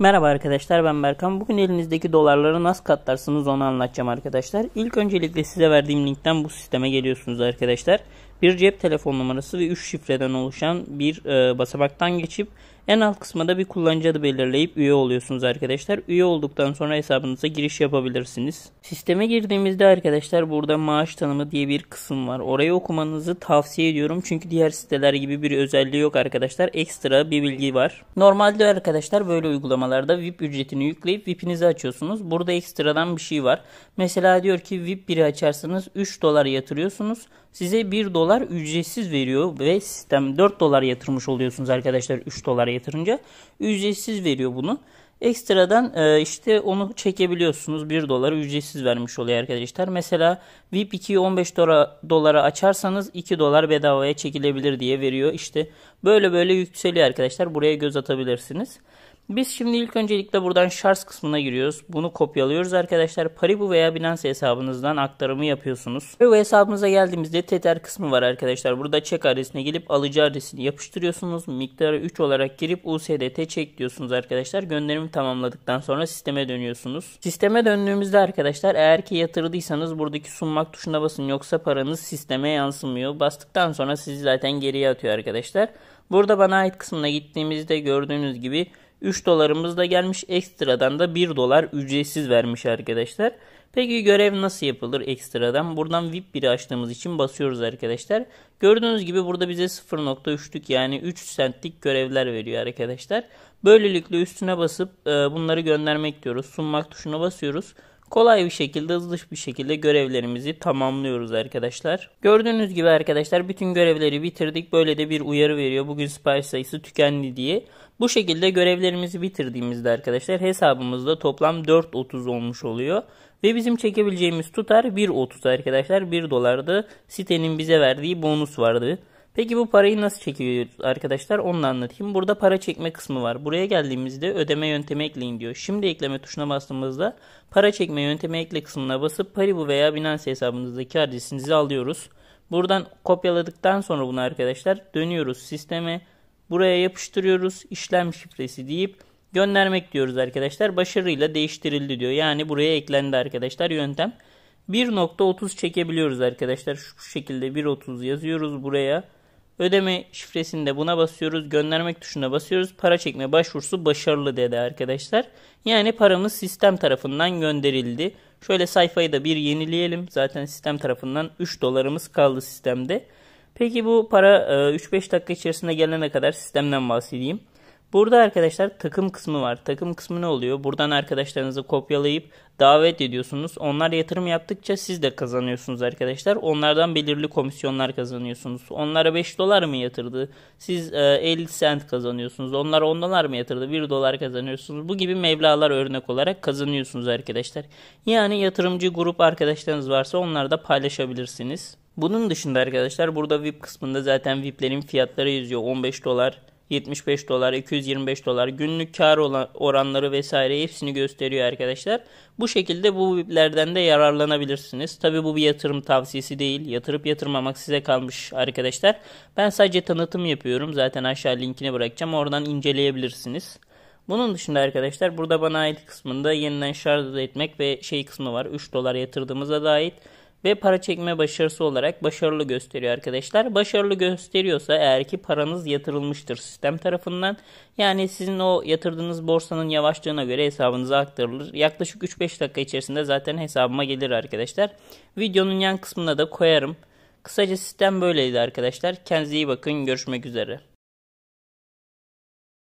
Merhaba arkadaşlar ben Berkan. Bugün elinizdeki dolarları nasıl katlarsınız onu anlatacağım arkadaşlar. İlk öncelikle size verdiğim linkten bu sisteme geliyorsunuz arkadaşlar bir cep telefon numarası ve 3 şifreden oluşan bir e, basamaktan geçip en alt kısma bir kullanıcı adı belirleyip üye oluyorsunuz arkadaşlar. Üye olduktan sonra hesabınıza giriş yapabilirsiniz. Sisteme girdiğimizde arkadaşlar burada maaş tanımı diye bir kısım var. Orayı okumanızı tavsiye ediyorum. Çünkü diğer siteler gibi bir özelliği yok arkadaşlar. Ekstra bir bilgi var. Normalde arkadaşlar böyle uygulamalarda VIP ücretini yükleyip VIP'inizi açıyorsunuz. Burada ekstradan bir şey var. Mesela diyor ki VIP 1'i açarsanız 3 dolar yatırıyorsunuz. Size 1 dolar dolar ücretsiz veriyor ve sistem 4 dolar yatırmış oluyorsunuz arkadaşlar 3 dolar yatırınca. Ücretsiz veriyor bunu. Ekstradan e, işte onu çekebiliyorsunuz. 1 dolara ücretsiz vermiş oluyor arkadaşlar. Mesela VIP 2'yi 15 dolara, dolara açarsanız 2 dolar bedavaya çekilebilir diye veriyor. İşte böyle böyle yükseliyor arkadaşlar. Buraya göz atabilirsiniz. Biz şimdi ilk öncelikle buradan şarj kısmına giriyoruz. Bunu kopyalıyoruz arkadaşlar. Paribu veya Binance hesabınızdan aktarımı yapıyorsunuz. Paribu hesabımıza geldiğimizde Tether kısmı var arkadaşlar. Burada çek adresine gelip alıcı adresini yapıştırıyorsunuz. Miktarı 3 olarak girip USDT çek diyorsunuz arkadaşlar. Gönderimi tamamladıktan sonra sisteme dönüyorsunuz. Sisteme döndüğümüzde arkadaşlar eğer ki yatırdıysanız buradaki sunmak tuşuna basın. Yoksa paranız sisteme yansımıyor. Bastıktan sonra sizi zaten geriye atıyor arkadaşlar. Burada bana ait kısmına gittiğimizde gördüğünüz gibi 3 dolarımız da gelmiş. Ekstradan da 1 dolar ücretsiz vermiş arkadaşlar. Peki görev nasıl yapılır ekstradan? Buradan VIP 1'i açtığımız için basıyoruz arkadaşlar. Gördüğünüz gibi burada bize 0.3'lük yani 3 centlik görevler veriyor arkadaşlar. Böylelikle üstüne basıp e, bunları göndermek diyoruz. Sunmak tuşuna basıyoruz kolay bir şekilde hızlı bir şekilde görevlerimizi tamamlıyoruz arkadaşlar. Gördüğünüz gibi arkadaşlar bütün görevleri bitirdik. Böyle de bir uyarı veriyor. Bugün sipariş sayısı tükendi diye. Bu şekilde görevlerimizi bitirdiğimizde arkadaşlar hesabımızda toplam 4.30 olmuş oluyor. Ve bizim çekebileceğimiz tutar 1.30 arkadaşlar. 1 dolardı. Sitenin bize verdiği bonus vardı. Peki bu parayı nasıl çekiyor arkadaşlar onu da anlatayım. Burada para çekme kısmı var. Buraya geldiğimizde ödeme yöntemi ekleyin diyor. Şimdi ekleme tuşuna bastığımızda para çekme yöntemi ekle kısmına basıp Paribu veya Binance hesabınızdaki adresinizi alıyoruz. Buradan kopyaladıktan sonra bunu arkadaşlar dönüyoruz sisteme. Buraya yapıştırıyoruz işlem şifresi deyip göndermek diyoruz arkadaşlar. Başarıyla değiştirildi diyor. Yani buraya eklendi arkadaşlar yöntem. 1.30 çekebiliyoruz arkadaşlar. Şu şekilde 1.30 yazıyoruz buraya. Ödeme şifresinde buna basıyoruz. Göndermek tuşuna basıyoruz. Para çekme başvurusu başarılı dedi arkadaşlar. Yani paramız sistem tarafından gönderildi. Şöyle sayfayı da bir yenileyelim. Zaten sistem tarafından 3 dolarımız kaldı sistemde. Peki bu para 3-5 e, dakika içerisinde gelene kadar sistemden bahsedeyim. Burada arkadaşlar takım kısmı var. Takım kısmı ne oluyor? Buradan arkadaşlarınızı kopyalayıp davet ediyorsunuz. Onlar yatırım yaptıkça siz de kazanıyorsunuz arkadaşlar. Onlardan belirli komisyonlar kazanıyorsunuz. Onlara 5 dolar mı yatırdı? Siz e, 50 sent kazanıyorsunuz. Onlar 10 dolar mı yatırdı? 1 dolar kazanıyorsunuz. Bu gibi meblalar örnek olarak kazanıyorsunuz arkadaşlar. Yani yatırımcı grup arkadaşlarınız varsa onlar da paylaşabilirsiniz. Bunun dışında arkadaşlar burada VIP kısmında zaten VIP'lerin fiyatları yazıyor. 15 dolar 75 dolar, 225 dolar günlük kar olan oranları vesaire hepsini gösteriyor arkadaşlar. Bu şekilde bu VIP'lerden de yararlanabilirsiniz. Tabi bu bir yatırım tavsiyesi değil. Yatırıp yatırmamak size kalmış arkadaşlar. Ben sadece tanıtım yapıyorum. Zaten aşağı linkini bırakacağım. Oradan inceleyebilirsiniz. Bunun dışında arkadaşlar burada bana ait kısmında yeniden şarj etmek ve şey kısmı var. 3 dolar yatırdığımıza da ait ve para çekme başarısı olarak başarılı gösteriyor arkadaşlar. Başarılı gösteriyorsa eğer ki paranız yatırılmıştır sistem tarafından. Yani sizin o yatırdığınız borsanın yavaşlığına göre hesabınıza aktarılır. Yaklaşık 3-5 dakika içerisinde zaten hesabıma gelir arkadaşlar. Videonun yan kısmına da koyarım. Kısaca sistem böyleydi arkadaşlar. Kendinize iyi bakın. Görüşmek üzere.